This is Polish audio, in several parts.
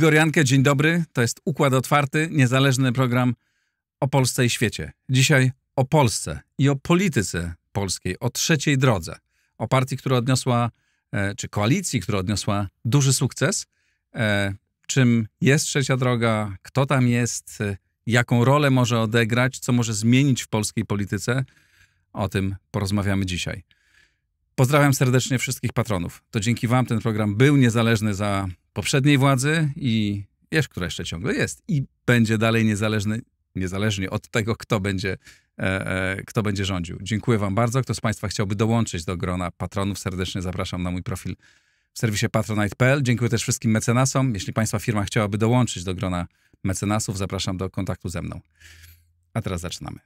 Igor Jankę, dzień dobry. To jest Układ Otwarty, niezależny program o Polsce i świecie. Dzisiaj o Polsce i o polityce polskiej, o trzeciej drodze, o partii, która odniosła, e, czy koalicji, która odniosła duży sukces. E, czym jest trzecia droga, kto tam jest, e, jaką rolę może odegrać, co może zmienić w polskiej polityce. O tym porozmawiamy dzisiaj. Pozdrawiam serdecznie wszystkich patronów. To dzięki Wam ten program był niezależny za poprzedniej władzy i wiesz, która jeszcze ciągle jest i będzie dalej niezależny, niezależnie od tego, kto będzie, e, e, kto będzie rządził. Dziękuję wam bardzo. Kto z państwa chciałby dołączyć do grona patronów, serdecznie zapraszam na mój profil w serwisie patronite.pl. Dziękuję też wszystkim mecenasom. Jeśli państwa firma chciałaby dołączyć do grona mecenasów, zapraszam do kontaktu ze mną. A teraz zaczynamy.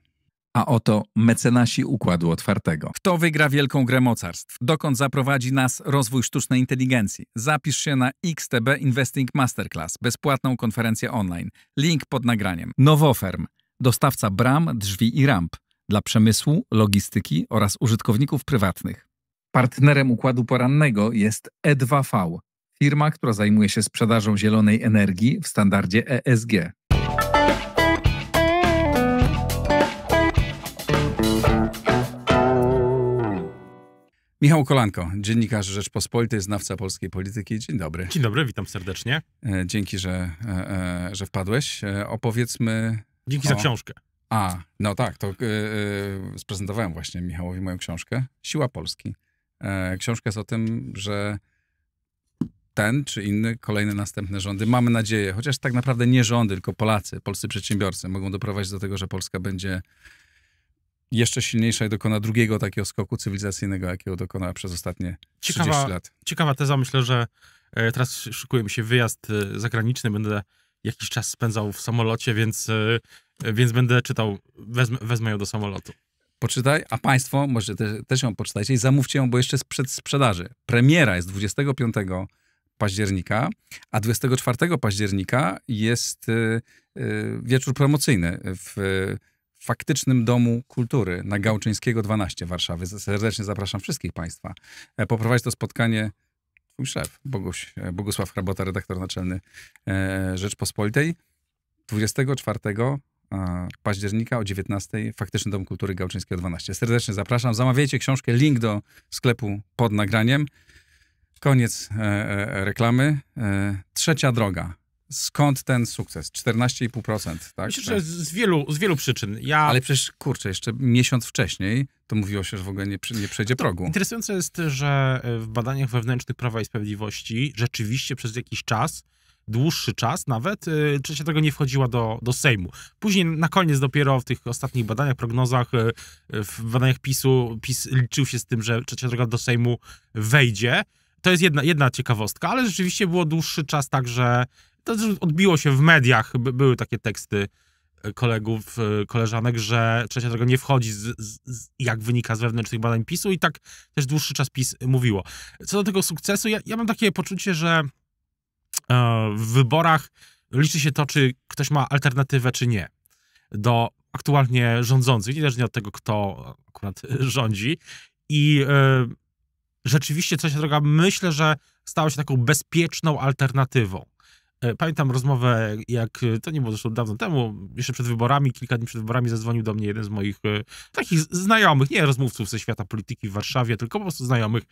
A oto mecenasi Układu Otwartego. Kto wygra wielką grę mocarstw? Dokąd zaprowadzi nas rozwój sztucznej inteligencji? Zapisz się na XTB Investing Masterclass, bezpłatną konferencję online. Link pod nagraniem. Nowoferm, dostawca bram, drzwi i ramp dla przemysłu, logistyki oraz użytkowników prywatnych. Partnerem Układu Porannego jest E2V, firma, która zajmuje się sprzedażą zielonej energii w standardzie ESG. Michał Kolanko, dziennikarz Rzeczpospolitej, znawca polskiej polityki. Dzień dobry. Dzień dobry, witam serdecznie. E, dzięki, że, e, e, że wpadłeś. Opowiedzmy. Dzięki o... za książkę. A, no tak, to sprezentowałem właśnie Michałowi moją książkę. Siła Polski. książka jest o tym, że ten czy inny, kolejne następne rządy, mamy nadzieję, chociaż tak naprawdę nie rządy, tylko Polacy, polscy przedsiębiorcy mogą doprowadzić do tego, że Polska będzie jeszcze silniejsza i dokona drugiego takiego skoku cywilizacyjnego, jakiego dokonała przez ostatnie ciekawa, lat. Ciekawa teza, myślę, że e, teraz szykuje mi się wyjazd e, zagraniczny, będę jakiś czas spędzał w samolocie, więc, e, więc będę czytał, wezmę, wezmę ją do samolotu. Poczytaj, a Państwo może też, też ją poczytajcie i zamówcie ją, bo jeszcze jest przed sprzedaży. Premiera jest 25 października, a 24 października jest wieczór promocyjny w faktycznym Domu Kultury na Gałczyńskiego 12 Warszawy. Serdecznie zapraszam wszystkich Państwa. E, Poprowadzi to spotkanie mój szef, Boguś, e, Bogusław Hrabota, redaktor naczelny e, Rzeczpospolitej. 24 października o 19 Faktyczny Dom Kultury Gałczyńskiego 12. Serdecznie zapraszam. Zamawiajcie książkę, link do sklepu pod nagraniem. Koniec reklamy. trzecia droga skąd ten sukces? 14,5%, tak? Myślę, że tak. z wielu, z wielu przyczyn. Ja... Ale przecież, kurczę, jeszcze miesiąc wcześniej to mówiło się, że w ogóle nie, nie przejdzie no to progu. Interesujące jest, że e, w badaniach wewnętrznych Prawa i Sprawiedliwości rzeczywiście przez jakiś czas dłuższy czas nawet, e, trzecia droga nie wchodziła do, do Sejmu. Później na koniec dopiero w tych ostatnich badaniach, prognozach, e, w badaniach PiSu, PiS liczył się z tym, że trzecia droga do Sejmu wejdzie. To jest jedna, jedna ciekawostka, ale rzeczywiście było dłuższy czas tak, że to odbiło się w mediach, były takie teksty e, kolegów, e, koleżanek, że trzecia droga nie wchodzi, z, z, jak wynika z wewnętrznych badań PiSu i tak też dłuższy czas PiS mówiło. Co do tego sukcesu, ja, ja mam takie poczucie, że e, w wyborach liczy się to, czy ktoś ma alternatywę, czy nie. Do aktualnie rządzących, niezależnie od tego, kto akurat rządzi. I rzeczywiście trzecia droga myślę, że stała się taką bezpieczną alternatywą E, pamiętam rozmowę, jak e, to nie było zresztą dawno temu, jeszcze przed wyborami, kilka dni przed wyborami zadzwonił do mnie jeden z moich e, takich znajomych, nie rozmówców ze świata polityki w Warszawie, tylko po prostu znajomych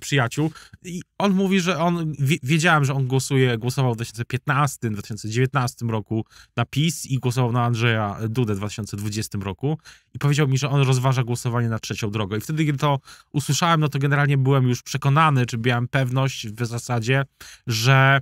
przyjaciół. I on mówi, że on, wiedziałem, że on głosuje, głosował w 2015, 2019 roku na PiS i głosował na Andrzeja Dudę w 2020 roku. I powiedział mi, że on rozważa głosowanie na trzecią drogę. I wtedy, gdy to usłyszałem, no to generalnie byłem już przekonany, czy miałem pewność w zasadzie, że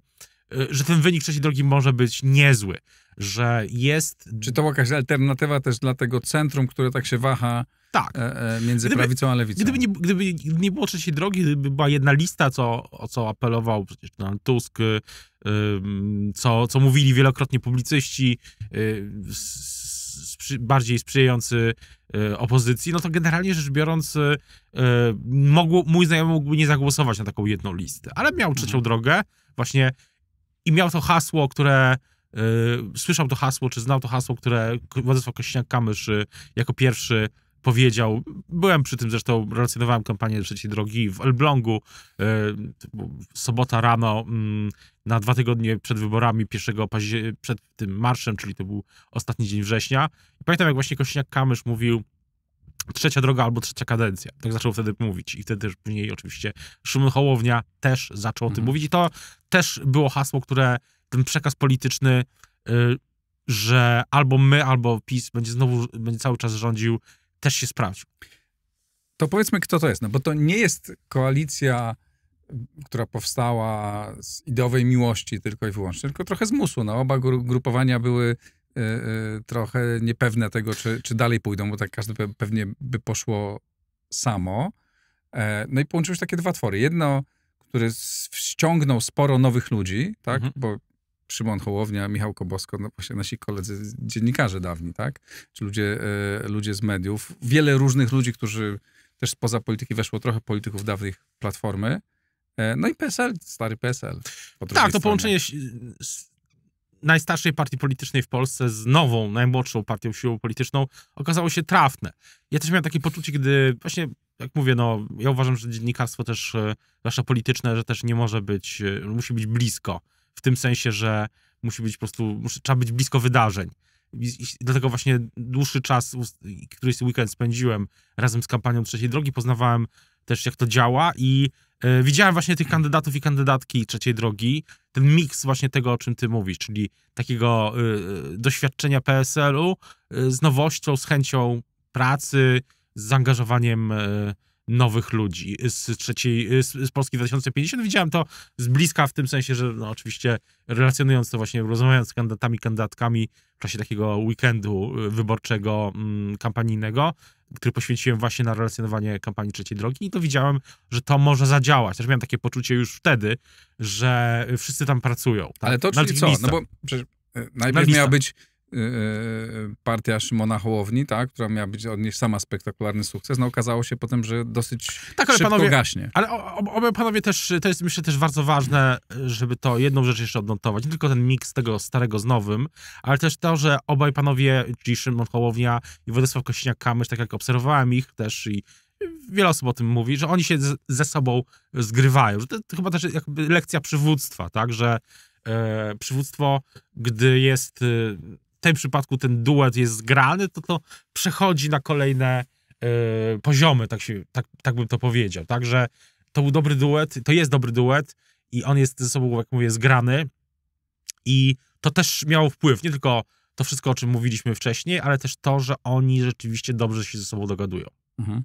Y, że ten wynik trzeciej drogi może być niezły, że jest... Czy to jakaś alternatywa też dla tego centrum, które tak się waha tak. E, e, między gdyby, prawicą a lewicą? Gdyby nie, gdyby nie było trzeciej drogi, gdyby była jedna lista, co, o co apelował przecież Donald Tusk, y, co, co mówili wielokrotnie publicyści, y, bardziej sprzyjający opozycji, no to generalnie rzecz biorąc, mógł, mój znajomy mógłby nie zagłosować na taką jedną listę, ale miał trzecią mhm. drogę, właśnie i miał to hasło, które y, słyszał to hasło, czy znał to hasło, które Władysław Kośniak-Kamysz y, jako pierwszy powiedział, byłem przy tym zresztą, relacjonowałem kampanię Trzeciej Drogi w Elblągu, y, sobota rano y, na dwa tygodnie przed wyborami pierwszego przed tym marszem, czyli to był ostatni dzień września. I pamiętam, jak właśnie Kośniak-Kamysz mówił, trzecia droga albo trzecia kadencja. Tak zaczął wtedy mówić i wtedy później oczywiście Szymon Hołownia też zaczął o tym mhm. mówić i to też było hasło, które ten przekaz polityczny, y, że albo my, albo PiS będzie znowu, będzie cały czas rządził, też się sprawdził. To powiedzmy, kto to jest, no bo to nie jest koalicja która powstała z ideowej miłości tylko i wyłącznie, tylko trochę z musu. No, oba gru grupowania były Y, y, trochę niepewne tego, czy, czy dalej pójdą, bo tak każdy pewnie by poszło samo. E, no i połączyły się takie dwa twory. Jedno, które ściągnął sporo nowych ludzi, tak? Mhm. Bo Szymon Hołownia, Michał Kobosko, no właśnie nasi koledzy, dziennikarze dawni, tak? Czy ludzie, e, ludzie z mediów. Wiele różnych ludzi, którzy też spoza polityki weszło, trochę polityków dawnych Platformy. E, no i PSL, stary PSL. tak, to połączenie najstarszej partii politycznej w Polsce z nową, najmłodszą partią siłą polityczną okazało się trafne. Ja też miałem takie poczucie, gdy właśnie, jak mówię, no, ja uważam, że dziennikarstwo też, e, zwłaszcza polityczne, że też nie może być, e, musi być blisko. W tym sensie, że musi być po prostu, trzeba być blisko wydarzeń. I, i dlatego właśnie dłuższy czas, któryś weekend spędziłem razem z kampanią Trzeciej Drogi, poznawałem też, jak to działa i E, widziałem właśnie tych kandydatów i kandydatki trzeciej drogi, ten miks właśnie tego, o czym ty mówisz, czyli takiego y, y, doświadczenia PSL-u y, z nowością, z chęcią pracy, z zaangażowaniem nowych ludzi z trzeciej, z, z Polski 2050. Widziałem to z bliska w tym sensie, że no, oczywiście relacjonując to właśnie, rozmawiając z kandydatami, kandydatkami w czasie takiego weekendu y, wyborczego, mm, kampanijnego, który poświęciłem właśnie na relacjonowanie kampanii Trzeciej Drogi i to widziałem, że to może zadziałać. Też miałem takie poczucie już wtedy, że wszyscy tam pracują. Tak? Ale to czyli co? No bo przecież y, najpierw miała być Y, y, partia Szymona Hołowni, tak, która miała być odnieść sama spektakularny sukces, no okazało się potem, że dosyć tak, ale szybko panowie, gaśnie. Ale obaj panowie też, to jest myślę też bardzo ważne, żeby to jedną rzecz jeszcze odnotować, nie tylko ten miks tego starego z nowym, ale też to, że obaj panowie, czyli Szymon Hołownia i Władysław Kośniak-Kamysz, tak jak obserwowałem ich też i wiele osób o tym mówi, że oni się ze sobą zgrywają. Że to, to chyba też jakby lekcja przywództwa, tak, że e, przywództwo, gdy jest y, tym przypadku ten duet jest zgrany, to to przechodzi na kolejne e, poziomy, tak, się, tak, tak bym to powiedział. Także to był dobry duet, to jest dobry duet i on jest ze sobą, jak mówię, zgrany i to też miało wpływ, nie tylko to wszystko, o czym mówiliśmy wcześniej, ale też to, że oni rzeczywiście dobrze się ze sobą dogadują. Mhm.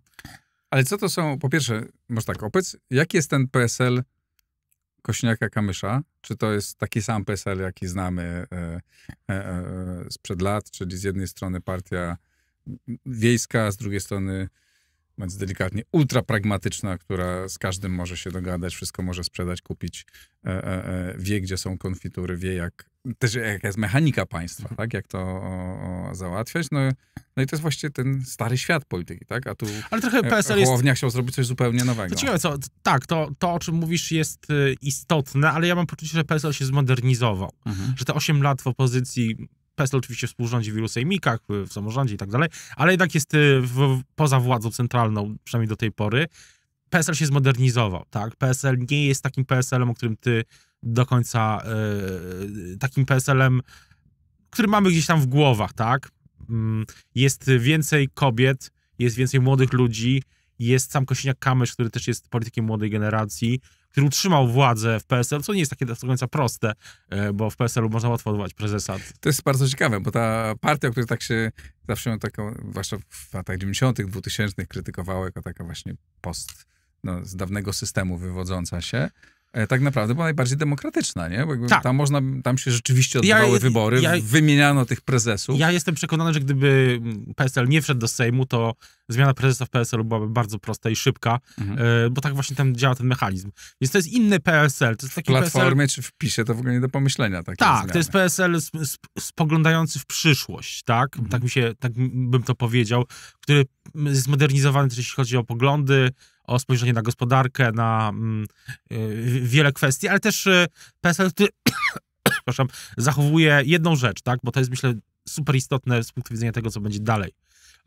Ale co to są, po pierwsze, może tak, opowiedz, jaki jest ten PSL Kośniaka Kamysza? Czy to jest taki sam PSL, jaki znamy e e, e, e, sprzed lat, czyli z jednej strony partia wiejska, z drugiej strony mówiąc delikatnie, ultra pragmatyczna, która z każdym może się dogadać, wszystko może sprzedać, kupić, e, e, e wie, gdzie są konfitury, wie, jak też jaka jest mechanika państwa, mhm. tak? jak to o, o, załatwiać. No, no i to jest właśnie ten stary świat polityki, tak? A tu Ale trochę e, PSL jest... chciał zrobić coś zupełnie nowego. To ciekawe, co, tak, to, to o czym mówisz jest e, istotne, ale ja mam poczucie, że PSL się zmodernizował. Mhm. Że te 8 lat w opozycji PESEL oczywiście współrządzi w i sejmikach, w samorządzie i tak dalej, ale jednak jest y, w, poza władzą centralną, przynajmniej do tej pory. PSL się zmodernizował, tak? PSL nie jest takim PSL-em, o którym ty do końca, yy, takim PSL-em, który mamy gdzieś tam w głowach, tak? Mm, jest więcej kobiet, jest więcej młodych ludzi, jest sam Kosiniak-Kamysz, który też jest politykiem młodej generacji, który utrzymał władzę w PSL, co nie jest takie do końca proste, e, bo w PSL-u można łatwo odwołać prezesa. To jest bardzo ciekawe, bo ta partia, która tak się zawsze taką, zwłaszcza w latach 90., 2000 krytykowała jako taka właśnie post no, z dawnego systemu wywodząca się, E, tak naprawdę była najbardziej demokratyczna, nie? Tak. tam, można, tam się rzeczywiście odbywały ja, wybory, ja, wymieniano tych prezesów. Ja jestem przekonany, że gdyby PSL nie wszedł do Sejmu, to zmiana prezesa w PSL byłaby bardzo prosta i szybka, mhm. E, bo tak właśnie tam działa ten mechanizm. Więc to jest inny PSL. To jest taki w Platformie PSL... czy w PiSie to w ogóle nie do pomyślenia. Tak, zmiany. to jest PSL spoglądający w przyszłość, tak? Mhm. Tak, mi się, tak bym to powiedział, który jest modernizowany, jeśli chodzi o poglądy, o spojrzenie na gospodarkę, na yy, wiele kwestii, ale też y, PSL, który przepraszam, zachowuje jedną rzecz, tak? Bo to jest, myślę, super istotne z punktu widzenia tego, co będzie dalej.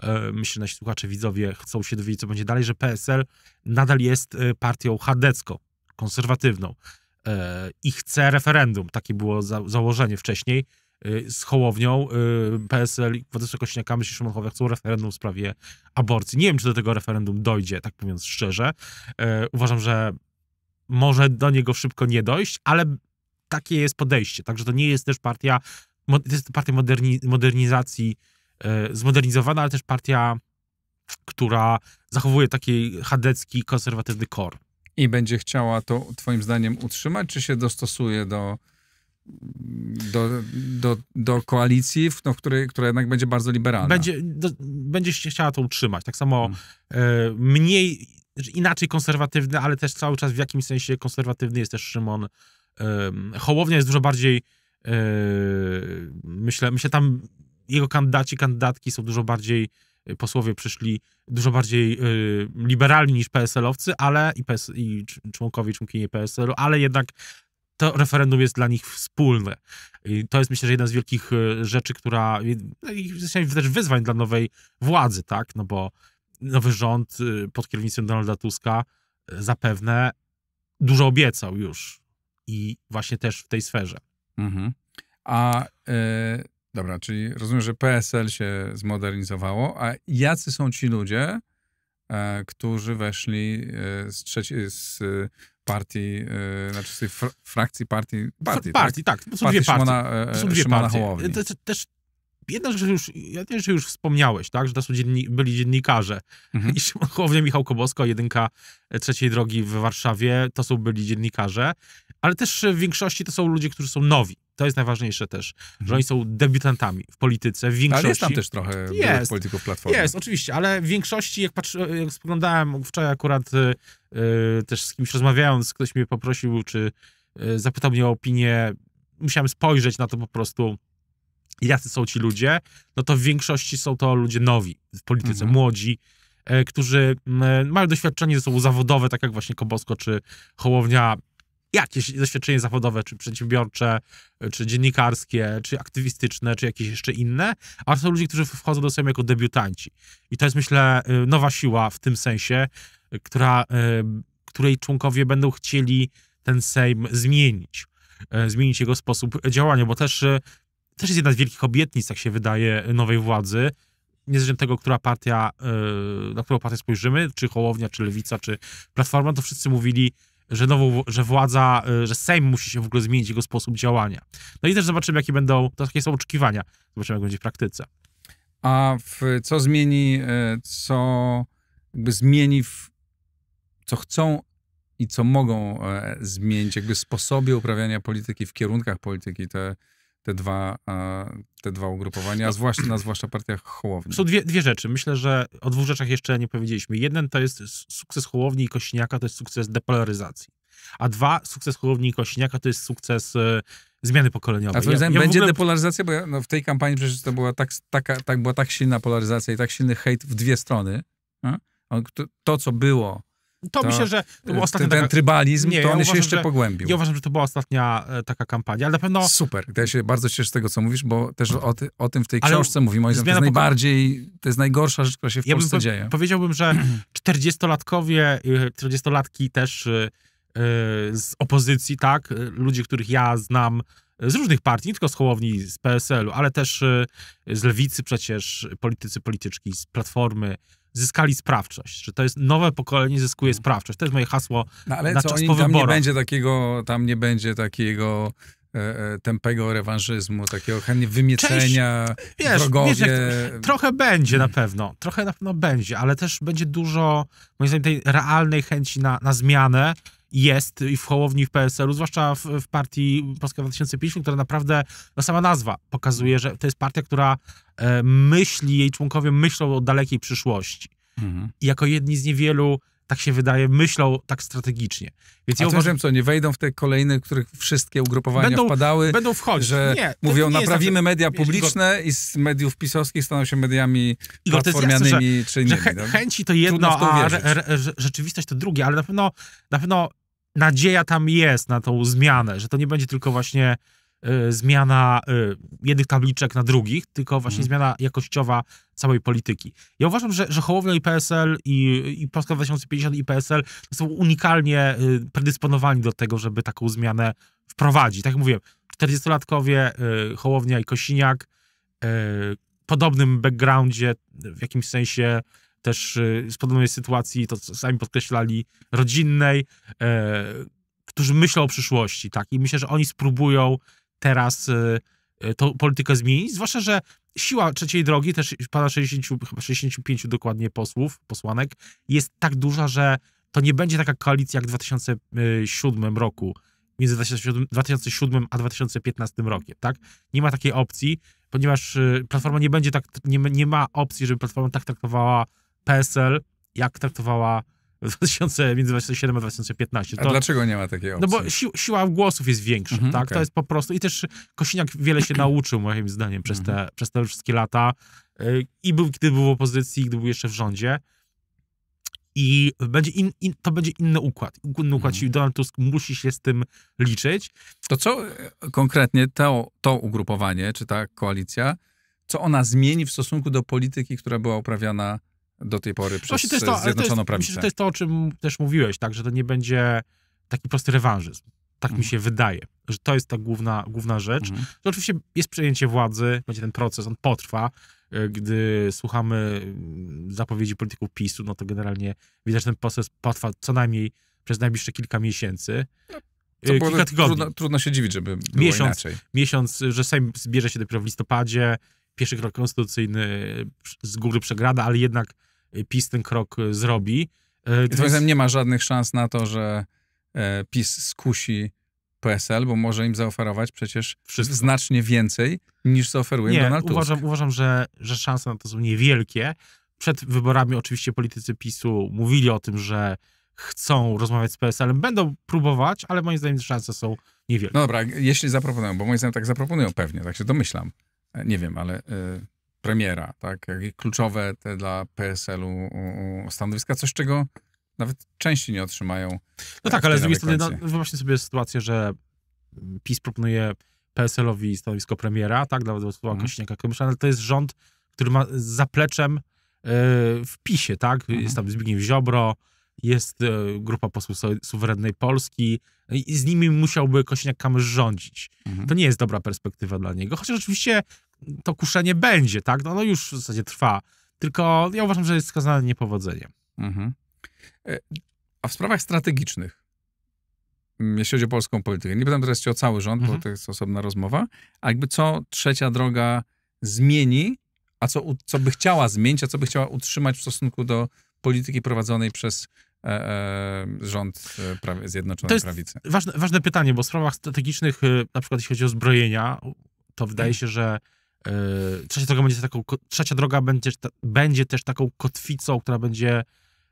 E, myślę, nasi słuchacze, widzowie chcą się dowiedzieć, co będzie dalej, że PSL nadal jest y, partią chadecką, konserwatywną e, i chce referendum. Takie było założenie wcześniej. Y, z Hołownią, y, PSL, i Władysław Kośniaka, myśli Szymonowa chcą referendum w sprawie aborcji. Nie wiem, czy do tego referendum dojdzie, tak mówiąc szczerze. E, uważam, że może do niego szybko nie dojść, ale takie jest podejście. Także to nie jest też partia, to jest partia moderni, modernizacji, e, zmodernizowana, ale też partia, która zachowuje taki chadecki, konserwatywny kor. I będzie chciała to, twoim zdaniem, utrzymać, czy się dostosuje do do, do, do koalicji, w, no, której, która jednak będzie bardzo liberalna. Będzie, do, będzie się chciała to utrzymać. Tak samo hmm. e, mniej, znaczy inaczej konserwatywny, ale też cały czas w jakimś sensie konserwatywny jest też Szymon. E, Hołownia jest dużo bardziej, e, myślę, myślę tam jego kandydaci, kandydatki są dużo bardziej e, posłowie przyszli dużo bardziej y, liberalni niż PSL-owcy, ale i, PS, i członkowie, członkini PSL-u, ale jednak to referendum jest dla nich wspólne. I to jest myślę, że jedna z wielkich e, rzeczy, która. No też wyzwań dla nowej władzy, tak? No bo nowy rząd y, pod kierownictwem Donalda Tuska e, zapewne dużo obiecał już. I właśnie też w tej sferze. Mhm. A. Yy, dobra, czyli rozumiem, że PSL się zmodernizowało, a jacy są ci ludzie, E, którzy weszli e, z, trzeciej z e, partii, znaczy z tej fr frakcji partii. Partii, partii tak? tak. To są partii dwie partie. Szymona, są dwie Szymona partie. Też, też jedna rzecz, już, ja że już wspomniałeś, tak, że to są dzienni byli dziennikarze. Mhm. I Szymon Hołownia, Michał Kobosko, jedynka trzeciej drogi w Warszawie, to są byli dziennikarze. Ale też w większości to są ludzie, którzy są nowi. To jest najważniejsze też, że mhm. oni są debiutantami w polityce, w większości. Ale jest tam też trochę jest, polityków Platformy. Jest, oczywiście, ale w większości, jak, patrzy, jak spoglądałem wczoraj akurat y, y, też z kimś rozmawiając, ktoś mnie poprosił, czy y, zapytał mnie o opinię, musiałem spojrzeć na to po prostu, jacy są ci ludzie, no to w większości są to ludzie nowi w polityce, mhm. młodzi, e, którzy mają doświadczenie, są zawodowe, tak jak właśnie Kobosko czy Hołownia, jakieś doświadczenie zawodowe, czy przedsiębiorcze, czy dziennikarskie, czy aktywistyczne, czy jakieś jeszcze inne, a są ludzie, którzy wchodzą do Sejmu jako debiutanci. I to jest, myślę, y, nowa siła w tym sensie, y, która, y, której członkowie będą chcieli ten Sejm zmienić, zmienić jego sposób działania, bo też, też jest jedna z wielkich obietnic, tak się wydaje, nowej władzy, niezależnie od tego, która partia, na którą partię spojrzymy, czy Hołownia, czy Lewica, czy Platforma, to wszyscy mówili, że, nową, że władza, y, że Sejm musi się w ogóle zmienić, jego sposób działania. No i też zobaczymy, jakie będą, to takie są oczekiwania, zobaczymy, jak będzie w praktyce. A w, co zmieni, y, co jakby zmieni, w, co chcą i co mogą e, zmienić, jakby sposobie uprawiania polityki, w kierunkach polityki te te dwa, e, te dwa ugrupowania, a zwłaszcza, na zwłaszcza partiach Hołowni. Są dwie, dwie rzeczy. Myślę, że o dwóch rzeczach jeszcze nie powiedzieliśmy. Jeden to jest sukces Hołowni i Kośniaka, to jest sukces depolaryzacji. A dwa, sukces Hołowni i Kośniaka to jest sukces e, zmiany pokoleniowej. A twoim ja, ja będzie ogóle... depolaryzacja? Bo ja, no, w tej kampanii przecież to była tak, taka, tak, była tak silna polaryzacja i tak silny hejt w dwie strony. A? to, co było to, to myślę, że to był ostatni. Ten, taka... trybalizm, nie, to ja on uważam, się jeszcze że, pogłębił. Ja uważam, że to była ostatnia e, taka kampania, ale na pewno... Super, ja się bardzo cieszę z tego, co mówisz, bo też o, ty, o tym w tej ale książce mówimy. Moim zdaniem to jest najbardziej, to jest najgorsza rzecz, która się w ja Polsce po, dzieje. Powiedziałbym, że 40-latkowie, 40-latki y, też y, y, z opozycji, tak, ludzi, których ja znam, z różnych partii, nie tylko z Hołowni, z PSL-u, ale też z lewicy przecież, politycy, polityczki, z Platformy, zyskali sprawczość, że to jest nowe pokolenie zyskuje hmm. sprawczość. To jest moje hasło no, ale na co, czas oni, tam nie będzie takiego, tam nie będzie takiego e, e, tempego rewanżyzmu, takiego chętnie wymieczenia, Część, wiesz, wrogowie. Wiesz, jak, trochę będzie na pewno, trochę na pewno będzie, ale też będzie dużo, moim zdaniem, tej realnej chęci na, na zmianę, jest i w Hołowni, w PSL-u, zwłaszcza w, w partii Polska 2050, która naprawdę, no sama nazwa pokazuje, że to jest partia, która e, myśli, jej członkowie myślą o dalekiej przyszłości. Mhm. I jako jedni z niewielu tak się wydaje, myślą tak strategicznie. Więc A ja uważam, co, nie wejdą w te kolejne, których wszystkie ugrupowania będą, wpadały? Będą wchodzić. Że nie, mówią, nie naprawimy tak, media publiczne wiesz, i z mediów pisowskich staną się mediami Igor, platformianymi czy innymi. Że no. chęci to jedno, to a re, re, rzeczywistość to drugie, ale na pewno, na pewno nadzieja tam jest na tą zmianę, że to nie będzie tylko właśnie Y, zmiana y, jednych tabliczek na drugich, tylko właśnie mhm. zmiana jakościowa całej polityki. Ja uważam, że, że Hołownia i PSL i, i Polska 2050 i PSL są unikalnie y, predysponowani do tego, żeby taką zmianę wprowadzić. Tak jak mówiłem, 40-latkowie, Hołownia i Kosiniak, podobnym backgroundzie, w jakimś sensie też z podobnej sytuacji, to sami podkreślali, rodzinnej, którzy myślą o przyszłości, tak? I myślę, że oni spróbują teraz y, y, tą politykę zmienić, zwłaszcza, że siła trzeciej drogi, też pana 60, chyba 65 dokładnie posłów, posłanek, jest tak duża, że to nie będzie taka koalicja jak w 2007 roku, między 2007, a 2015 rokiem, tak? Nie ma takiej opcji, ponieważ y, Platforma nie będzie tak, nie, nie ma opcji, żeby Platforma tak traktowała PSL, jak traktowała 2000, między 2007 a 2015. To, a dlaczego nie ma takiego? No bo si siła głosów jest większa, mhm, tak? Okay. To jest po prostu... I też Kosiniak wiele się nauczył, moim zdaniem, przez te, mhm. przez te wszystkie lata. Y, I był, gdy był w opozycji, gdy był jeszcze w rządzie. I będzie in, in, to będzie inny układ. Inny układ mhm. Donald Tusk musi się z tym liczyć. To co e, konkretnie to, to ugrupowanie, czy ta koalicja, co ona zmieni w stosunku do polityki, która była uprawiana do tej pory przez to to, Zjednoczoną jest, Prawicę. Myślę, że to jest to, o czym też mówiłeś, tak, że to nie będzie taki prosty rewanżyzm. Tak mhm. mi się wydaje, że to jest ta główna, główna rzecz. Mhm. Że oczywiście jest przejęcie władzy, będzie ten proces, on potrwa. E, gdy słuchamy mm, zapowiedzi polityków PiSu, no to generalnie widać, że ten proces potrwa co najmniej przez najbliższe kilka miesięcy. No, to e, kilka tygodni. Trudno, trudno, się dziwić, żeby było miesiąc, inaczej. Miesiąc, że Sejm zbierze się dopiero w listopadzie, pierwszy krok konstytucyjny z góry przegrada, ale jednak Y, PiS ten krok y, zrobi. Y, I to jest... nie ma żadnych szans na to, że e, PiS skusi PSL, bo może im zaoferować przecież Wszystko. znacznie więcej niż zaoferuje nie, Donald Tusk. Uważam, uważam że, że szanse na to są niewielkie. Przed wyborami oczywiście politycy PiSu mówili o tym, że chcą rozmawiać z PSL-em, będą próbować, ale moim zdaniem szanse są niewielkie. No dobra, jeśli zaproponują, bo moim zdaniem tak zaproponują pewnie, tak się domyślam. E, nie wiem, ale... E, premiera, tak? Jakie Kluczowe te dla PSL-u stanowiska, coś czego nawet częściej nie otrzymają. No e, tak, ale z drugiej strony, no, wyobraźcie no sobie sytuację, że PiS proponuje PSL-owi stanowisko premiera, tak, dla Władysława mhm. kośniaka no ale to jest rząd, który ma zapleczem e, w PiSie, tak, mhm. jest tam Zbigniew Ziobro, jest e, grupa posłów suwerennej Polski i z nimi musiałby Kośniak-Kamysz rządzić. Mhm. To nie jest dobra perspektywa dla niego, chociaż oczywiście to kuszenie będzie, tak? No, ono już w zasadzie trwa. Tylko ja uważam, że jest skazane niepowodzeniem. Mhm. E, a w sprawach strategicznych, mm, jeśli chodzi o polską politykę, nie pytam teraz cię o cały rząd, mhm. bo to jest osobna rozmowa, a jakby co trzecia droga zmieni, a co, co by chciała zmienić, a co by chciała utrzymać w stosunku do polityki prowadzonej przez e, e, rząd e, prawie, Zjednoczonej to jest Prawicy? Ważne, ważne pytanie, bo w sprawach strategicznych, y, na przykład jeśli chodzi o zbrojenia, to wydaje mhm. się, że Yy, trzecia droga będzie taką, trzecia droga będzie, będzie też taką kotwicą, która będzie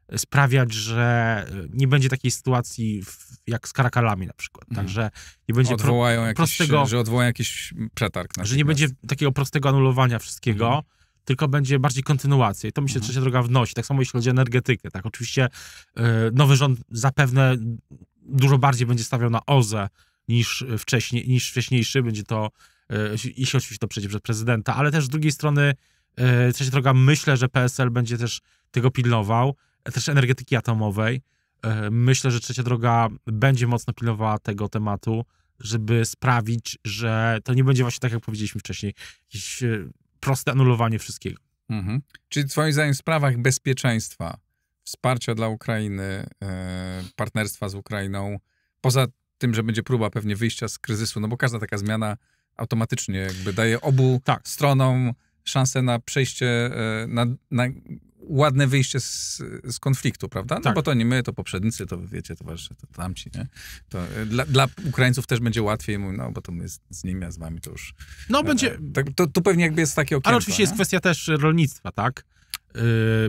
e, sprawiać, że e, nie będzie takiej sytuacji w, jak z karakalami na przykład. Mhm. Także nie będzie odwołają pro, jakiś, prostego, że odwołają jakiś przetarg. że nie będzie takiego prostego anulowania wszystkiego. Mhm. Tylko będzie bardziej kontynuacja. I to mi się mhm. trzecia droga wnosi. Tak samo jeśli chodzi o energetykę. Tak, oczywiście yy, nowy rząd zapewne dużo bardziej będzie stawiał na OZE niż wcześniej, niż wcześniejszy. Będzie to E, i się oczywiście to przejdzie przez prezydenta, ale też z drugiej strony e, trzecia droga, myślę, że PSL będzie też tego pilnował, e, też energetyki atomowej. Myślę, że trzecia droga będzie mocno pilnowała tego tematu, żeby sprawić, że to nie będzie właśnie tak, jak powiedzieliśmy wcześniej, jakieś proste anulowanie wszystkiego. Mhm. Czyli twoim zdaniem w sprawach bezpieczeństwa, wsparcia dla Ukrainy, partnerstwa z Ukrainą, poza tym, że będzie próba pewnie wyjścia z kryzysu, no bo każda taka zmiana automatycznie jakby daje obu tak. stronom szansę na przejście, e, na, na ładne wyjście z, z konfliktu, prawda? No tak. bo to nie my, to poprzednicy, to wiecie, towarzysze, to tamci, nie? To e, dla, dla Ukraińców też będzie łatwiej, no bo to my z, z nimi, a z wami to już... No e, będzie... Tak, to, to pewnie jakby jest takie okienko, Ale oczywiście nie? jest kwestia też rolnictwa, tak?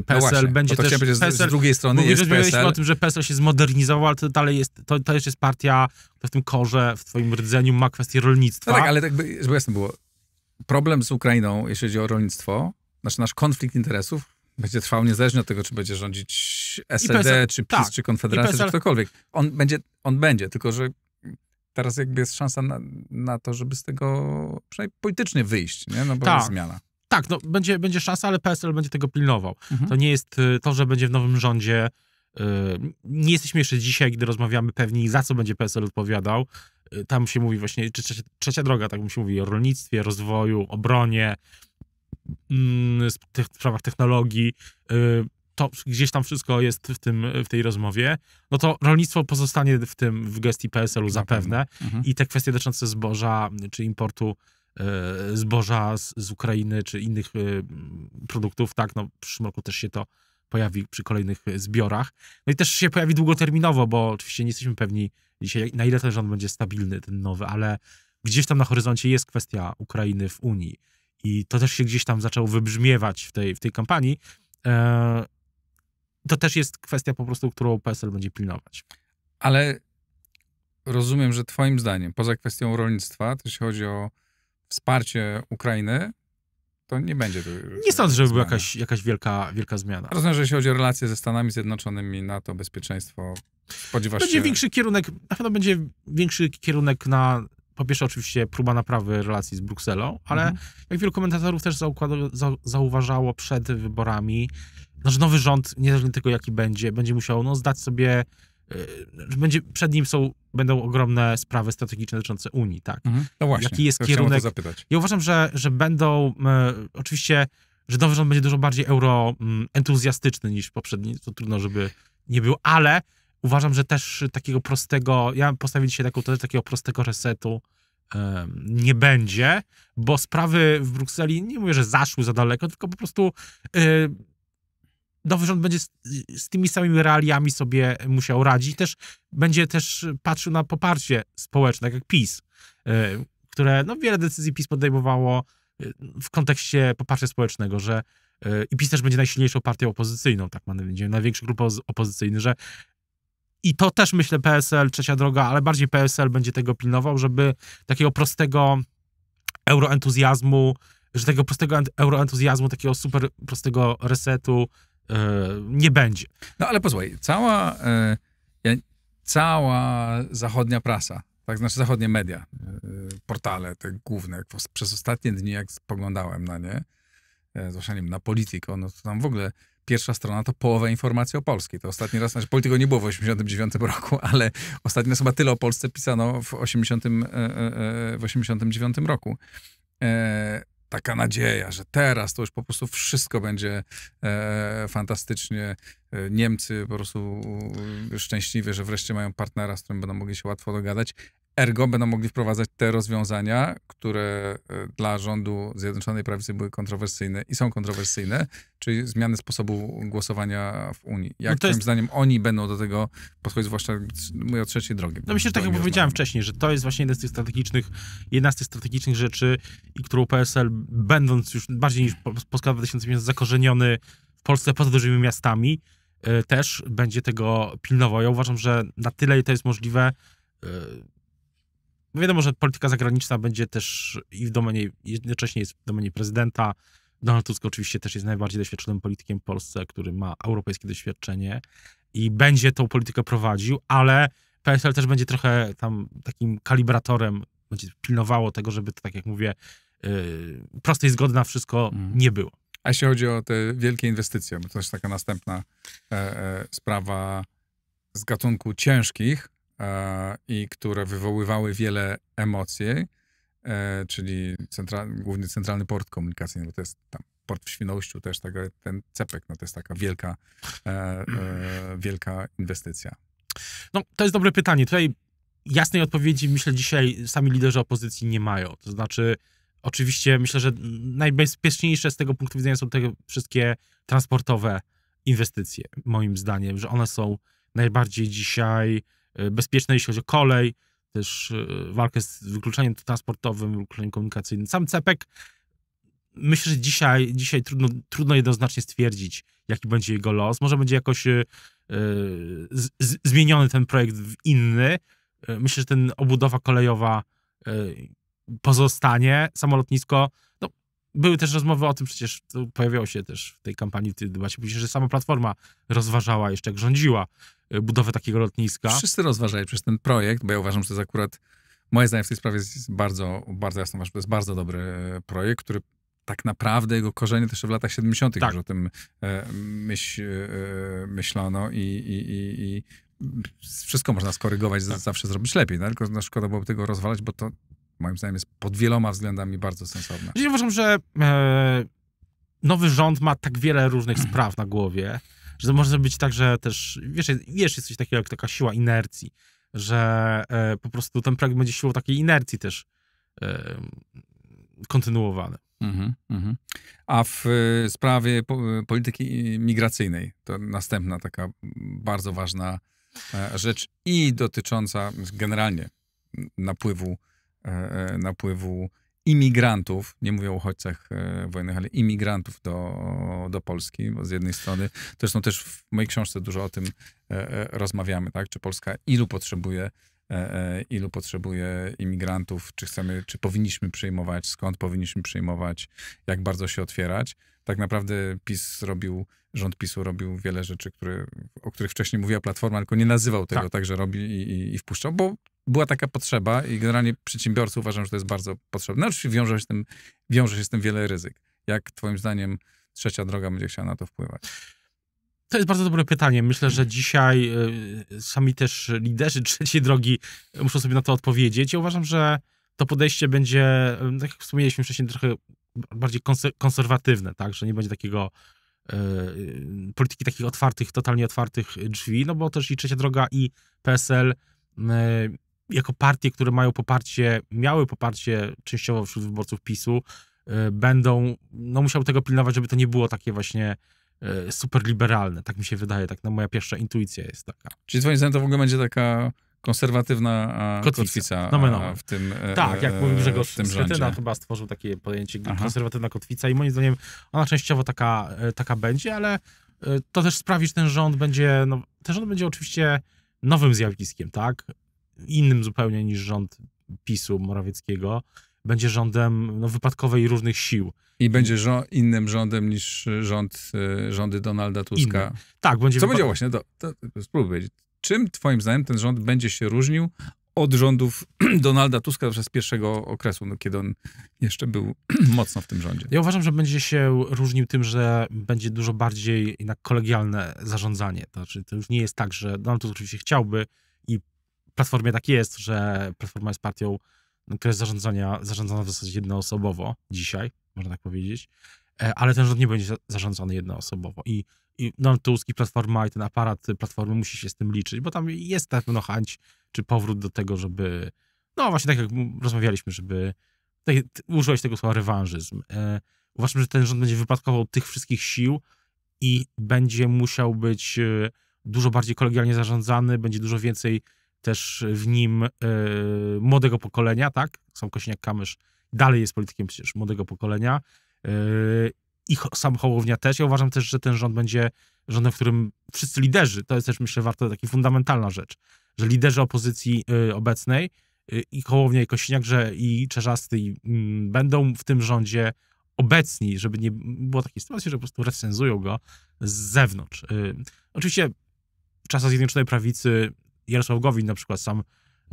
PSL yy, no będzie to też... PSL, z drugiej strony mówię, jest PSL. o tym, że PSL się zmodernizował, ale to dalej jest, to, to jest partia, która w tym korze, w twoim rdzeniu ma kwestię rolnictwa. No tak, ale tak by, żeby jasne było, problem z Ukrainą, jeśli chodzi o rolnictwo, znaczy nasz konflikt interesów będzie trwał niezależnie od tego, czy będzie rządzić SED, PSL, czy PiS, tak. czy Konfederacja, PSL... czy ktokolwiek. On będzie, on będzie, tylko że teraz jakby jest szansa na, na to, żeby z tego przynajmniej politycznie wyjść, nie? no bo tak. jest zmiana tak, no, będzie, będzie szansa, ale PSL będzie tego pilnował. Mhm. To nie jest y, to, że będzie w nowym rządzie. Y, nie jesteśmy jeszcze dzisiaj, gdy rozmawiamy pewni, za co będzie PSL odpowiadał. Y, tam się mówi właśnie, czy trzecia, trzecia droga, tak się mówi, o rolnictwie, rozwoju, obronie, mm, tych sprawach technologii. To gdzieś tam wszystko jest w, tym, w tej rozmowie. No to rolnictwo pozostanie w tym, w gestii PSL-u zapewne. Mhm. I te kwestie dotyczące zboża czy importu E, zboża z, z Ukrainy czy innych e, produktów, tak, no w przyszłym roku też się to pojawi przy kolejnych e, zbiorach. No i też się pojawi długoterminowo, bo oczywiście nie jesteśmy pewni dzisiaj, na ile ten rząd będzie stabilny, ten nowy, ale gdzieś tam na horyzoncie jest kwestia Ukrainy w Unii. I to też się gdzieś tam zaczęło wybrzmiewać w tej, w tej kampanii. To też jest kwestia po prostu, którą PSL będzie pilnować. Ale rozumiem, że twoim zdaniem, poza kwestią rolnictwa, to się chodzi o wsparcie Ukrainy, to nie będzie. To nie sądzę, żeby była jakaś, jakaś wielka, wielka zmiana. Rozumiem, że jeśli chodzi o relacje ze Stanami Zjednoczonymi, NATO, bezpieczeństwo, spodziewasz będzie się... Większy kierunek, na pewno będzie większy kierunek na, po pierwsze oczywiście próba naprawy relacji z Brukselą, ale mhm. jak wielu komentatorów też zauważało przed wyborami, no, znaczy że nowy rząd, niezależnie od tego jaki będzie, będzie musiał no, zdać sobie Y, będzie, przed nim są, będą ogromne sprawy strategiczne dotyczące Unii, tak? Mhm. No właśnie, Jaki jest kierunek? Ja uważam, że, że będą, e, oczywiście, że nowy rząd będzie dużo bardziej euroentuzjastyczny mm, niż poprzedni, to trudno, żeby nie był, ale uważam, że też takiego prostego, ja postawię dzisiaj taką tezę, takiego prostego resetu e, nie będzie, bo sprawy w Brukseli, nie mówię, że zaszły za daleko, tylko po prostu e, nowy rząd będzie z, z, tymi samymi realiami sobie musiał radzić. Też będzie też patrzył na poparcie społeczne, tak jak PiS, e, które no, wiele decyzji PiS podejmowało e, w kontekście poparcia społecznego, że e, i PiS też będzie najsilniejszą partią opozycyjną, tak mam nadzieję, największy grup opozycyjny, że i to też myślę PSL, trzecia droga, ale bardziej PSL będzie tego pilnował, żeby takiego prostego euroentuzjazmu, że tego prostego euroentuzjazmu, takiego super prostego resetu, E, nie będzie. No ale posłuchaj, cała, e, cała zachodnia prasa, tak znaczy zachodnie media, e, portale te główne, przez ostatnie dni jak spoglądałem na nie, zwłaszcza nie wiem, na Politico, no to tam w ogóle pierwsza strona to połowa informacji o Polsce. To ostatni raz, znaczy Politico nie było w 89 roku, ale ostatnio raz chyba tyle o Polsce pisano w, 80, w 89 roku taka nadzieja, że teraz to już po prostu wszystko będzie e, fantastycznie. E, Niemcy po prostu szczęśliwie, że wreszcie mają partnera, z którym będą mogli się łatwo dogadać. Ergo będą mogli wprowadzać te rozwiązania, które e, dla rządu Zjednoczonej Prawicy były kontrowersyjne i są kontrowersyjne, czyli zmiany sposobu głosowania w Unii. No jak no to jest... zdaniem oni będą do tego podchodzić, zwłaszcza mówię o trzeciej drogi. No myślę, że tak jak powiedziałem wcześniej, że to jest właśnie jedna z tych strategicznych, jedna z tych strategicznych rzeczy, i którą PSL, będąc już bardziej niż Polska 2050 zakorzeniony w Polsce poza dużymi miastami, e, też będzie tego pilnował. Ja uważam, że na tyle to jest możliwe, e, no wiadomo, że polityka zagraniczna będzie też i w domenie, jednocześnie jest w domenie prezydenta. Donald Tusk oczywiście też jest najbardziej doświadczonym politykiem w Polsce, który ma europejskie doświadczenie i będzie tą politykę prowadził, ale PSL też będzie trochę tam takim kalibratorem, będzie pilnowało tego, żeby to, tak jak mówię, yy, prostej zgody na wszystko mm. nie było. A jeśli chodzi o te wielkie inwestycje, bo to jest taka następna e, e, sprawa z gatunku ciężkich, E, i które wywoływały wiele emocji, e, czyli central, główny centralny port komunikacyjny, bo to jest tam port w Świnoujściu też, tak, ten cepek, no to jest taka wielka, e, wielka inwestycja. No, to jest dobre pytanie. Tutaj jasnej odpowiedzi, myślę, dzisiaj sami liderzy opozycji nie mają. To znaczy, oczywiście myślę, że najbezpieczniejsze z tego punktu widzenia są te wszystkie transportowe inwestycje, moim zdaniem, że one są najbardziej dzisiaj E, bezpieczne, jeśli chodzi o kolej, też e, walkę z wykluczeniem transportowym, wykluczeniem komunikacyjnym. Sam CEPEK, myślę, że dzisiaj, dzisiaj trudno, trudno jednoznacznie stwierdzić, jaki będzie jego los. Może będzie jakoś e, z, zmieniony ten projekt w inny. Myślę, że ten obudowa kolejowa pozostanie, samolotnisko. No, były też rozmowy o tym, przecież to pojawiało się też w tej kampanii, w tej debacie, później, że sama Platforma rozważała jeszcze, jak rządziła, Y, budowę takiego lotniska. Wszyscy rozważają przez ten projekt, bo ja uważam, że to jest akurat, moje zdanie w tej sprawie jest bardzo, bardzo jasno, to jest bardzo dobry e, projekt, który tak naprawdę jego korzenie też w latach 70. Tak. już o tym myś e, myślano e, i, i, i, i wszystko można skorygować, tak. zawsze zrobić lepiej, no? tylko no, szkoda byłoby tego rozwalać, bo to moim zdaniem jest pod wieloma względami bardzo sensowne. Ja uważam, że e, nowy rząd ma tak wiele różnych spraw na głowie, że to może być tak, że też, wiesz, wiesz jest coś takiego jak taka siła inercji, że e, po prostu ten projekt będzie siłą takiej inercji też e, kontynuowany. Mm -hmm. A w y, sprawie po, e, polityki migracyjnej, to następna taka bardzo ważna e, rzecz i dotycząca generalnie napływu, napływu imigrantów, nie mówię o uchodźcach e, wojennych, ale imigrantów do, do Polski, bo z jednej strony, zresztą też w mojej książce dużo o tym e, e, rozmawiamy, tak? Czy Polska ilu potrzebuje ilu potrzebuje imigrantów, czy chcemy, czy powinniśmy przyjmować, skąd powinniśmy przyjmować, jak bardzo się otwierać. Tak naprawdę PiS zrobił, rząd PiSu robił wiele rzeczy, które, o których wcześniej mówiła Platforma, tylko nie nazywał tego tak, tak że robi i, i, i wpuszczał, bo była taka potrzeba i generalnie przedsiębiorcy uważam, że to jest bardzo potrzebne. No, oczywiście wiąże się, tym, wiąże się z tym wiele ryzyk. Jak twoim zdaniem trzecia droga będzie chciała na to wpływać? To jest bardzo dobre pytanie. Myślę, że dzisiaj e, sami też liderzy trzeciej drogi e, muszą sobie na to odpowiedzieć. Ja uważam, że to podejście będzie, e, tak jak wspomnieliśmy wcześniej, trochę bardziej konserwatywne, tak? Że nie będzie takiego y, polityki takich otwartych, totalnie otwartych drzwi, no bo też i trzecia droga i PSL y, jako partie, które mają poparcie, miały poparcie częściowo wśród wyborców PiSu, y, będą, no musiał tego pilnować, żeby to nie było takie właśnie y, super liberalne. Tak mi się wydaje, tak na moja pierwsza intuicja jest taka. Czyli twoim zdaniem to w ogóle będzie taka konserwatywna kotwica, kotwica no, no. w tym e, Tak, jak e, mówił Grzegorz Schetyna, chyba stworzył takie pojęcie Aha. konserwatywna kotwica i moim zdaniem ona częściowo taka, e, taka będzie, ale to też sprawi, że ten rząd będzie, no, ten rząd będzie oczywiście nowym zjawiskiem, tak? innym zupełnie niż rząd PiSu Morawieckiego, będzie rządem no, wypadkowej różnych sił. I będzie żo innym rządem niż rząd, y, rządy Donalda Tuska. Inny. Tak, będzie. Co będzie właśnie, to, to, to spróbuj powiedzieć. Czym twoim zdaniem ten rząd będzie się różnił od rządów Donalda Tuska przez pierwszego okresu, no, kiedy on jeszcze był mocno w tym rządzie. Ja uważam, że będzie się różnił tym, że będzie dużo bardziej jednak kolegialne zarządzanie. To, znaczy, to już nie jest tak, że Donald Tusk oczywiście chciałby i platformie tak jest, że platforma jest partią, no, która jest zarządzania, zarządzana w zasadzie jednoosobowo dzisiaj, można tak powiedzieć, e, ale ten rząd nie będzie zarządzany jednoosobowo. I, i Donald no, Tusk i platforma i ten aparat platformy musi się z tym liczyć, bo tam jest na pewno chęć czy powrót do tego, żeby, no właśnie tak jak rozmawialiśmy, żeby, tak, użyłeś tego słowa rewanżyzm. E, uważam, że ten rząd będzie wypadkował tych wszystkich sił i będzie musiał być e, dużo bardziej kolegialnie zarządzany, będzie dużo więcej też w nim e, młodego pokolenia, tak? Sam Kośniak kamysz dalej jest politykiem przecież młodego pokolenia e, i ho, sam Hołownia też. Ja uważam też, że ten rząd będzie rządem, w którym wszyscy liderzy, to jest też myślę warto, taka fundamentalna rzecz, że liderzy opozycji e, obecnej i Hołownia, i Kosiniak, że i Czerzasty i, mm, będą w tym rządzie obecni, żeby nie było takiej sytuacji, że po prostu recenzują go z zewnątrz. Oczywiście czasach Zjednoczonej Prawicy Jarosław Gowin na przykład sam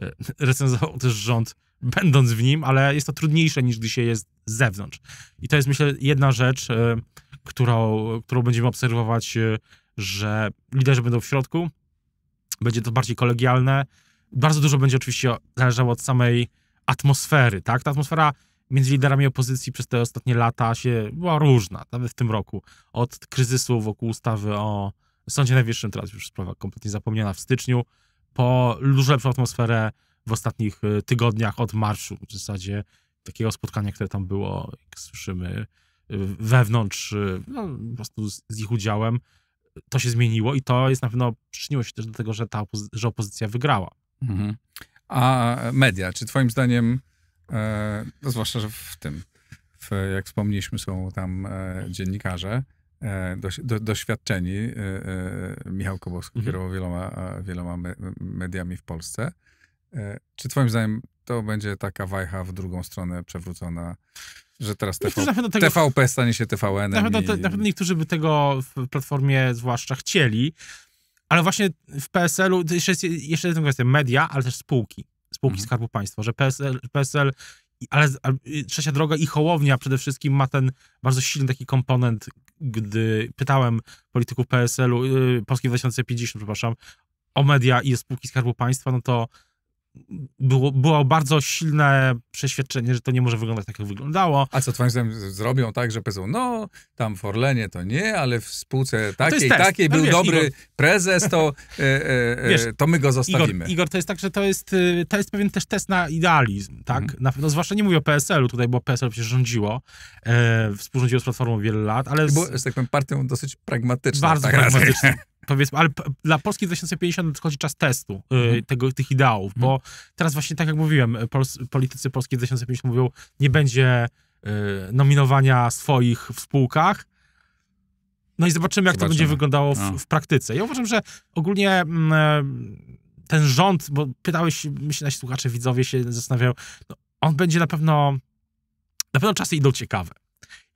e, recenzował też rząd, będąc w nim, ale jest to trudniejsze niż gdy się jest z zewnątrz. I to jest, myślę, jedna rzecz, e, którą, którą będziemy obserwować, e, że liderzy będą w środku, będzie to bardziej kolegialne. Bardzo dużo będzie oczywiście zależało od samej atmosfery, tak? Ta atmosfera między liderami opozycji przez te ostatnie lata się była różna, nawet w tym roku. Od kryzysu wokół ustawy o Sądzie Najwyższym, teraz już sprawa kompletnie zapomniana w styczniu, po dużo atmosferę w ostatnich y, tygodniach od marszu, w zasadzie takiego spotkania, które tam było, jak słyszymy, y, wewnątrz, y, no, po prostu z, z ich udziałem, to się zmieniło i to jest na pewno przyczyniło się też do tego, że ta opozy że opozycja wygrała. Mhm. A media, czy Twoim zdaniem, e, no zwłaszcza, że w tym, w, jak wspomnieliśmy, są tam e, dziennikarze, E, do, doświadczeni. E, e, Michał Kobowski mhm. kierował wieloma, wieloma mediami w Polsce. Czy twoim zdaniem to będzie taka wajcha w drugą stronę przewrócona, że teraz TV, tego, TVP stanie się TVN. Na pewno, i... na pewno niektórzy by tego w platformie zwłaszcza chcieli, ale właśnie w PSL-u, jeszcze, jest, jeszcze jedna kwestia, media, ale też spółki. Spółki mhm. Skarbu Państwa, że PSL, PSL ale, trzecia droga i Hołownia przede wszystkim ma ten bardzo silny taki komponent, gdy pytałem polityków PSL-u, Polski 2050, przepraszam, o media i o spółki Skarbu Państwa, no to było, było bardzo silne przeświadczenie, że to nie może wyglądać tak, jak wyglądało. A co twoim zdaniem zrobią tak, że powiedzą, no tam w Orlenie to nie, ale w spółce no takiej, no takiej no, był wiesz, dobry Igor... prezes, to, e, e, e, wiesz, to my go zostawimy. Igor, Igor, to jest tak, że to jest, y, to jest pewien też test na idealizm, tak? Mhm. Na, no, zwłaszcza nie mówię o PSL-u tutaj, bo PSL przecież rządziło, e, współrządziło z Platformą wiele lat, ale... Z, było, tak partią dosyć pragmatyczną. Bardzo tak pragmatyczną powiedzmy, ale dla Polski 2050 nadchodzi czas testu y, mhm. tego, tych ideałów, mhm. bo teraz właśnie tak jak mówiłem, y, pols, politycy Polski 2050 mówią, nie będzie y, nominowania swoich w spółkach, no i zobaczymy, jak zobaczymy. to będzie wyglądało w, no. w, praktyce. Ja uważam, że ogólnie mm, e, ten rząd, bo pytałeś, myślę, nasi słuchacze, widzowie się zastanawiają, no, on będzie na pewno, na pewno czasy idą ciekawe.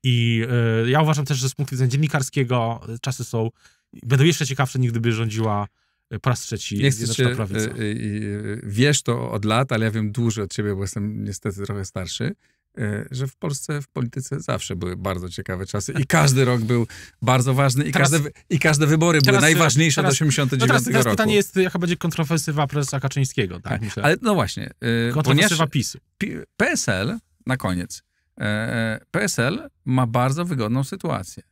I y, ja uważam też, że z punktu widzenia dziennikarskiego y, czasy są będą jeszcze ciekawsze niż gdyby rządziła e, po raz trzeci Nie chcę cię, e, prawica. E, wiesz to od lat, ale ja wiem dłużej od ciebie, bo jestem niestety trochę starszy że w Polsce w polityce zawsze były bardzo ciekawe czasy i każdy rok był bardzo ważny i, teraz, każde, i każde wybory teraz, były najważniejsze teraz, do 89 no teraz, teraz roku. pytanie jest, jaka będzie kontrofensywa prezesa Kaczyńskiego, tak? tak ale no właśnie. Kontrofensywa PiSu. PSL, na koniec, PSL ma bardzo wygodną sytuację.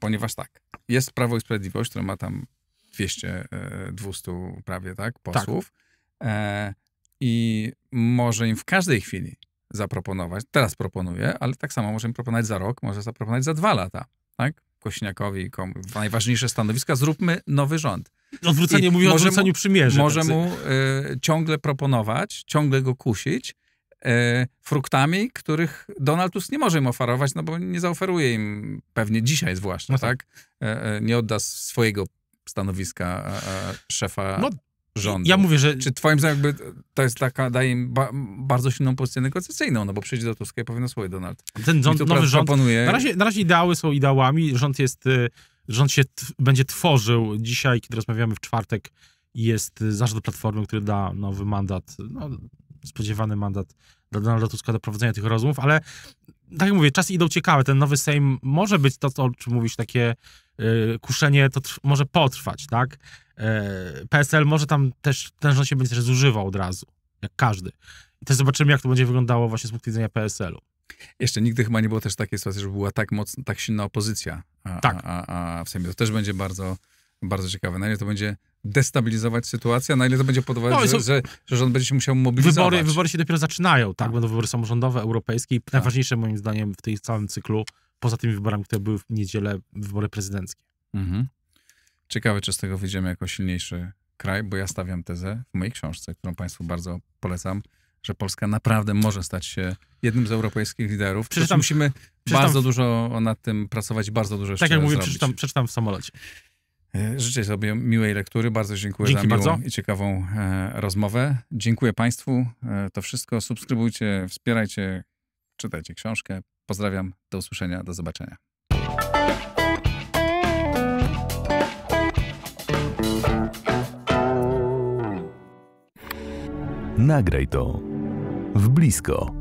Ponieważ tak, jest Prawo i Sprawiedliwość, które ma tam 200, 200 e, prawie, tak, tak. posłów. Tak. I może im w każdej chwili zaproponować, teraz proponuję, ale tak samo może im proponować za rok, może zaproponować za dwa lata, tak? Kośniakowi, komu, najważniejsze stanowiska, zróbmy nowy rząd. No, odwrócenie, mówi o odwróceniu mu, przymierza. Może tak mu y, ciągle proponować, ciągle go kusić, E, fruktami, których Donald Tusk nie może im oferować, no bo nie zaoferuje im pewnie dzisiaj zwłaszcza, no tak? tak? E, e, nie odda swojego stanowiska szefa no, rządu. Ja mówię, że... Czy twoim zdaniem jakby to jest taka, daje im ba bardzo silną pozycję negocjacyjną, no bo przyjdzie do Tuska i powie, no słuchaj Donald. Ten rząd, nowy rząd, proponuje... na, razie, na razie ideały są ideałami, rząd jest, rząd się będzie tworzył dzisiaj, kiedy rozmawiamy w czwartek, jest zarząd Platformy, który da nowy mandat, no, spodziewany mandat dla Donalda Tuska do prowadzenia tych rozmów, ale tak jak mówię, czasy idą ciekawe. Ten nowy Sejm może być to, o czym mówisz, takie y, kuszenie, to może potrwać, tak? E, PSL może tam też, ten rząd się będzie też zużywał od razu, jak każdy. I też zobaczymy, jak to będzie wyglądało właśnie z punktu widzenia PSL-u. Jeszcze nigdy chyba nie było też takiej sytuacji, że była tak mocna, tak silna opozycja a, tak. A, a, a w Sejmie. To też będzie bardzo bardzo ciekawe. Na ile to będzie destabilizować sytuację, na ile to będzie podważać, no, są... że, że rząd będzie się musiał mobilizować. Wybory, wybory się dopiero zaczynają, tak? Będą wybory samorządowe, europejskie i tak. najważniejsze moim zdaniem w tej całym cyklu, poza tymi wyborami, które były w niedzielę, wybory prezydenckie. Mhm. Ciekawe, czy z tego wyjdziemy jako silniejszy kraj, bo ja stawiam tezę w mojej książce, którą Państwu bardzo polecam, że Polska naprawdę może stać się jednym z europejskich liderów. Przeczytam, musimy przeczytam, bardzo dużo nad tym pracować, bardzo dużo jeszcze Tak jak mówię, przeczytam, przeczytam w samolocie. E, życzę sobie miłej lektury. Bardzo dziękuję Dzięki za miłą bardzo. i ciekawą e, rozmowę. Dziękuję Państwu. E, to wszystko. Subskrybujcie, wspierajcie, czytajcie książkę. Pozdrawiam. Do usłyszenia. Do zobaczenia. Nagraj to w blisko.